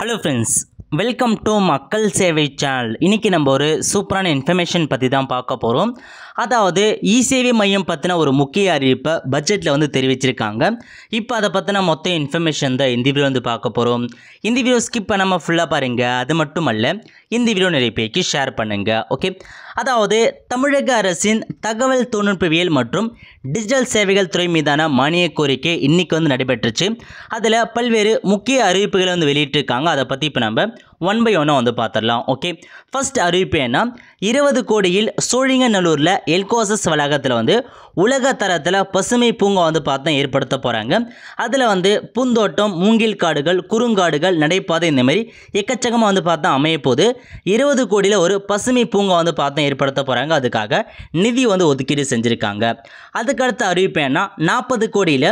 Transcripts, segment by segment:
hello friends welcome to மக்கள் சேவை channel இன்றைக்கி நம்ம ஒரு சூப்பரான இன்ஃபர்மேஷன் பற்றி தான் பார்க்க போகிறோம் அதாவது இசேவை மையம் பற்றின ஒரு முக்கிய அறிவிப்பை பட்ஜெட்டில் வந்து தெரிவிச்சிருக்காங்க இப்போ அதை பற்றின மொத்த இன்ஃபர்மேஷன் தான் இந்த வீடியோ வந்து பார்க்க போகிறோம் இந்த வீடியோ ஸ்கிப் பண்ணாமல் ஃபுல்லாக பாருங்கள் அது மட்டும் அல்ல இந்த வீடியோ நிறைய பேருக்கு ஷேர் பண்ணுங்கள் ஓகே அதாவது தமிழக அரசின் தகவல் தொழில்நுட்பவியல் மற்றும் டிஜிட்டல் சேவைகள் துறை மீதான மானிய கோரிக்கை இன்றைக்கி வந்து நடைபெற்றுச்சு அதில் பல்வேறு முக்கிய அறிவிப்புகளை வந்து வெளியிட்டிருக்காங்க அதை பற்றி இப்போ நம்ம ஒன் பை ஒன்னாக வந்து பார்த்துடலாம் ஓகே ஃபஸ்ட் அறிவிப்பு என்ன இருபது கோடியில் சோழிங்கநல்லூரில் எல்கோசஸ் வளாகத்தில் வந்து உலக தரத்தில் பசுமை பூங்கா வந்து பார்த்தா ஏற்படுத்த போகிறாங்க அதில் வந்து பூந்தோட்டம் மூங்கில் காடுகள் குறுங்காடுகள் நடைபாதை இந்த மாதிரி எக்கச்சக்கமாக வந்து பார்த்தா அமைய போது இருபது கோடியில் ஒரு பசுமை பூங்கா வந்து பார்த்தா ஏற்படுத்த போகிறாங்க அதுக்காக நிதி வந்து ஒதுக்கீடு செஞ்சுருக்காங்க அதுக்கடுத்த அறிவிப்பு என்ன நாற்பது கோடியில்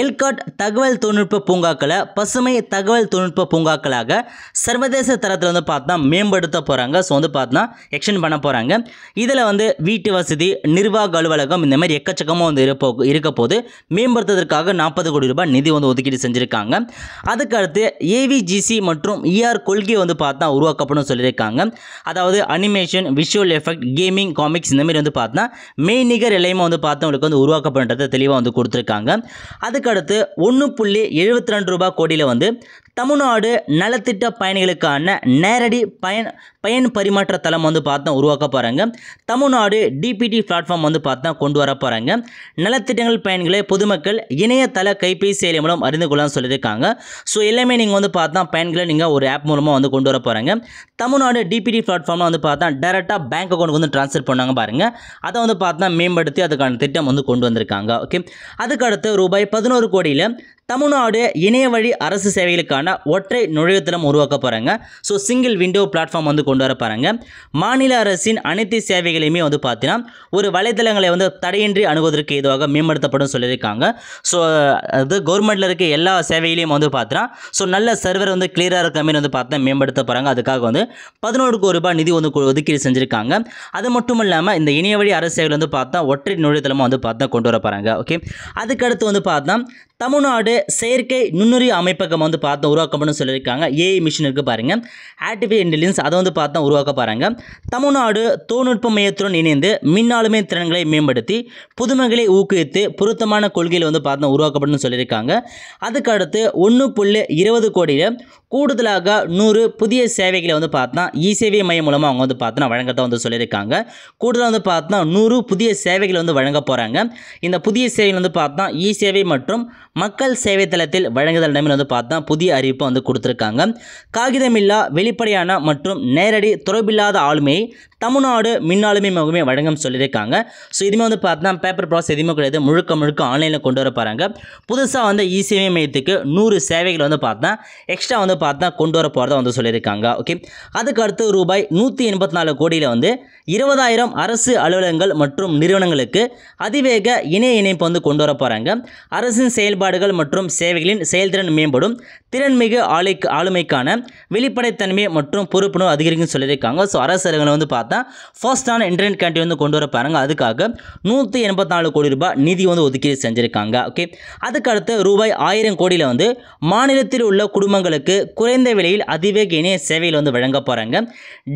எல்காட் தகவல் தொழில்நுட்ப பூங்காக்களை பசுமை தகவல் தொழில்நுட்ப பூங்காக்களாக சர்வதேச தரத்தில் வந்து பார்த்தா மேம்படுத்த போகிறாங்க ஸோ வந்து பார்த்தா எக்ஸ்டெண்ட் பண்ண போகிறாங்க இதில் வந்து வீட்டு வசதி நிர்வாக அலுவலகம் இந்த மாதிரி எக்கச்சக்கமாக வந்து இருப்போ இருக்க போது மேம்படுத்துவதற்காக நாற்பது கோடி ரூபாய் நிதி வந்து ஒதுக்கீடு செஞ்சுருக்காங்க அதுக்கடுத்து ஏவிஜிசி மற்றும் இஆர் e கொள்கை வந்து பார்த்தா உருவாக்கப்படும் சொல்லியிருக்காங்க அதாவது animation visual effect gaming comics இந்த மாதிரி வந்து பார்த்தா மெய்நிகர் நிகர் எல்லாமே வந்து பார்த்தா உங்களுக்கு வந்து உருவாக்கப்படுன்றதை தெளிவாக வந்து கொடுத்துருக்காங்க அது அதுக்கடுத்து ஒன்று புள்ளி எழுபத்தி ரெண்டு ரூபா கோடியில் வந்து தமிழ்நாடு நலத்திட்ட பயணிகளுக்கான நேரடி பயன் பயன் பரிமாற்ற தளம் வந்து பார்த்தா உருவாக்க போகிறாங்க தமிழ்நாடு டிபிடி பிளாட்ஃபார்ம் வந்து பார்த்தா கொண்டு வர போகிறாங்க நலத்திட்டங்கள் பயன்களை பொதுமக்கள் இணையதள கைபேசி செயலி மூலம் அறிந்து கொள்ளலாம் சொல்லியிருக்காங்க ஸோ எல்லாமே நீங்கள் வந்து பார்த்தா பயன்களை நீங்கள் ஒரு ஆப் மூலமாக வந்து கொண்டு வர போகிறாங்க தமிழ்நாடு டிபிடி பிளாட்ஃபார்மில் வந்து பார்த்தா டேரெக்டாக பேங்க் அக்கௌண்ட்டுக்கு வந்து ட்ரான்ஸ்ஃபர் பண்ணாங்க பாருங்கள் அதை வந்து பார்த்தா மேம்படுத்தி அதுக்கான திட்டம் வந்து கொண்டு வந்திருக்காங்க ஓகே அதுக்கடுத்து ரூபாய் பதினோரு கோடியில் தமிழ்நாடு இணைய வழி அரசு சேவைகளுக்கான பிளாட்ஃபார்முக்கான ஒற்றை நுழைவுத்தளம் உருவாக்க போகிறாங்க ஸோ சிங்கிள் விண்டோ பிளாட்ஃபார்ம் வந்து கொண்டு வர போகிறாங்க மாநில அரசின் அனைத்து சேவைகளையுமே வந்து பார்த்தீங்கன்னா ஒரு வலைதளங்களை வந்து தடையின்றி அணுகுவதற்கு ஏதுவாக மேம்படுத்தப்படும் சொல்லியிருக்காங்க ஸோ அது கவர்மெண்ட்டில் இருக்க எல்லா சேவையிலையும் வந்து பார்த்தீங்கன்னா ஸோ நல்ல சர்வர் வந்து கிளியராக இருக்க மாதிரி வந்து பார்த்தா மேம்படுத்த போகிறாங்க அதுக்காக வந்து பதினோரு கோடி ரூபாய் நிதி வந்து ஒதுக்கீடு செஞ்சுருக்காங்க அது மட்டும் இல்லாமல் இந்த இணைய வழி அரசு சேவையில் வந்து பார்த்தா ஒற்றை நுழைத்தளமாக வந்து பார்த்தா கொண்டு வர போகிறாங்க ஓகே அதுக்கடுத்து வந்து பார்த்தா தமிழ்நாடு செயற்கை நுண்ணுரி அமைப்பகம் வந்து பார்த்தா உருவாக்கப்படும் சொல்லியிருக்காங்க ஏஐ மிஷின் இருக்குது பாருங்கள் ஆர்டிஃபிஷியல் இன்டெலிஜென்ஸ் அதை வந்து பார்த்தா உருவாக்க பாருங்க தமிழ்நாடு தொழில்நுட்ப மையத்துடன் இணைந்து மின்னாளுமை திறன்களை மேம்படுத்தி புதுமைகளை ஊக்குவித்து பொருத்தமான கொள்கையில் வந்து பார்த்தா உருவாக்கப்படும் சொல்லியிருக்காங்க அதுக்கடுத்து ஒன்று புள்ளி இருபது கோடியில் கூடுதலாக நூறு புதிய சேவைகளை வந்து பார்த்தா இசேவை மையம் மூலமாக அவங்க வந்து பார்த்தோன்னா வழங்கத்தை வந்து சொல்லியிருக்காங்க கூடுதலாக வந்து பார்த்தா நூறு புதிய சேவைகளை வந்து வழங்க போகிறாங்க இந்த புதிய சேவைகள் வந்து பார்த்தா இ சேவை மற்றும் மக்கள் சேவை தளத்தில் வழங்குதல் நிலைமையில் வந்து பார்த்தா புதிய அறிவிப்பு வந்து கொடுத்துருக்காங்க காகிதமில்லா வெளிப்படையான மற்றும் நேரடி தொடர்பில்லாத ஆளுமையை தமிழ்நாடு மின் ஆளுமை முகமே வழங்கும் சொல்லியிருக்காங்க ஸோ இதுவுமே வந்து பார்த்தீங்கன்னா பேப்பர் ப்ராசஸ் எதுவுமே கிடையாது முழுக்க முழுக்க ஆன்லைனில் கொண்டு வர போகிறாங்க புதுசாக வந்து இசேவை மையத்துக்கு நூறு சேவைகள் வந்து பார்த்தா எக்ஸ்ட்ரா வந்து பார்த்தா கொண்டு வர போகிறத வந்து சொல்லியிருக்காங்க ஓகே அதுக்கு அடுத்து ரூபாய் நூற்றி எண்பத்தி நாலு கோடியில் வந்து இருபதாயிரம் அரசு அலுவலகங்கள் மற்றும் நிறுவனங்களுக்கு அதிவேக இணைய இணைப்பு வந்து கொண்டு வர போகிறாங்க அரசின் செயல்பாடுகள் மற்றும் சேவைகளின் செயல்திறன் மேம்படும் திறன் திறன்மிகு ஆலைக்கு ஆளுமைக்கான வெளிப்படைத்தன்மை மற்றும் பொறுப்புணர்வு அதிகரிக்குன்னு சொல்லியிருக்காங்க ஸோ அரசரங்களை வந்து பார்த்தா ஃபர்ஸ்டான இன்டர்நெட் கேண்டி வந்து கொண்டு வர பாருங்க அதுக்காக நூற்றி எண்பத்தி நாலு கோடி ரூபாய் நிதி வந்து ஒதுக்கீடு செஞ்சுருக்காங்க ஓகே அதுக்கடுத்து ரூபாய் ஆயிரம் கோடியில் வந்து மாநிலத்தில் உள்ள குடும்பங்களுக்கு குறைந்த விலையில் அதிவேக இணைய சேவையில் வந்து வழங்க போகிறாங்க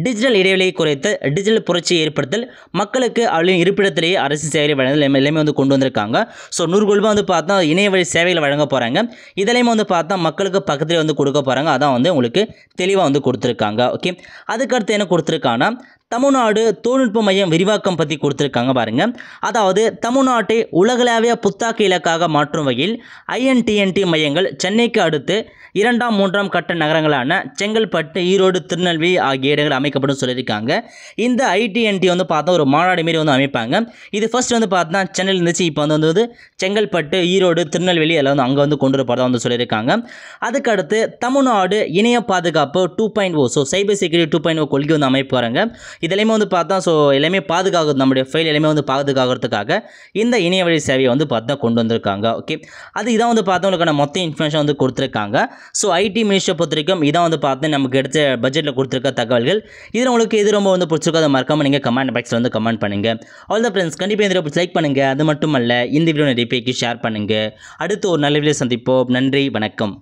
டிஜிட்டல் இடைவெளியை குறைத்து டிஜிட்டல் புரட்சியை ஏற்படுத்தல் மக்களுக்கு அவர்களின் இருப்பிடத்திலேயே அரசு சேவையை வழங்குதல் எல்லாமே வந்து கொண்டு வந்திருக்காங்க ஸோ நூறு ரூபாய் வந்து பார்த்தா இணைய வழி சேவையில் வழங்க போகிறாங்க இதெல்லாமே வந்து பார்த்தா மக்களுக்கு பக்கத்து பக்கத்துலேயே வந்து கொடுக்க போகிறாங்க அதான் வந்து உங்களுக்கு தெளிவாக வந்து கொடுத்துருக்காங்க ஓகே அதுக்கடுத்து என்ன கொடுத்துருக்காங்கன்னா தமிழ்நாடு தொழில்நுட்ப மையம் விரிவாக்கம் பற்றி கொடுத்துருக்காங்க பாருங்கள் அதாவது தமிழ்நாட்டை உலகளாவிய புத்தாக்க இலக்காக மாற்றும் வகையில் ஐஎன்டிஎன்டி மையங்கள் சென்னைக்கு அடுத்து இரண்டாம் மூன்றாம் கட்ட நகரங்களான செங்கல்பட்டு ஈரோடு திருநெல்வேலி ஆகிய இடங்கள் அமைக்கப்படும் சொல்லியிருக்காங்க இந்த ஐடிஎன்டி வந்து பார்த்தா ஒரு மாநாடு மாரி வந்து அமைப்பாங்க இது ஃபர்ஸ்ட் வந்து பார்த்தா சென்னையில் இருந்துச்சு இப்போ வந்து வந்து செங்கல்பட்டு ஈரோடு திருநெல்வேலி எல்லாம் வந்து அங்கே வந்து கொண்டு வரப்படதான் வந்து சொல்லியிருக்காங்க அதுக்கடுத்து தமிழ்நாடு இணைய பாதுகாப்பு டூ பாயிண்ட் ஓ so cyber security two point ஓ கொள்கை வந்து அமைப்பு அமைப்பாருங்க இதெல்லாமே வந்து பார்த்தா ஸோ எல்லாமே பாதுகாக்கிறது நம்முடைய ஃபைல் எல்லாமே வந்து பாதுகாக்கிறதுக்காக இந்த இணைய வழி சேவையை வந்து பார்த்தா கொண்டு வந்திருக்காங்க ஓகே அது இதான் வந்து பார்த்தா உங்களுக்கான மொத்த இன்ஃபர்மேஷன் வந்து கொடுத்துருக்காங்க ஸோ ஐடி மினிஸ்டர் பொறுத்த வரைக்கும் இதான் வந்து பார்த்தா நமக்கு எடுத்த பட்ஜெட்டில் கொடுத்துருக்க தகவல்கள் இதில் உங்களுக்கு எது ரொம்ப வந்து பிடிச்சிருக்கோ அதை மறக்காமல் நீங்கள் கமெண்ட் பாக்ஸில் வந்து கமெண்ட் பண்ணுங்கள் அவ்வளோ தான் ஃப்ரெண்ட்ஸ் கண்டிப்பாக இந்த வீடியோ லைக் பண்ணுங்கள் அது மட்டும் இல்லை இந்த வீடியோ நிறைய பேருக்கு ஷேர் பண்ணுங்கள் அடுத்து ஒரு நல்ல வீடியோ சந்திப்போம் நன்றி வணக்கம்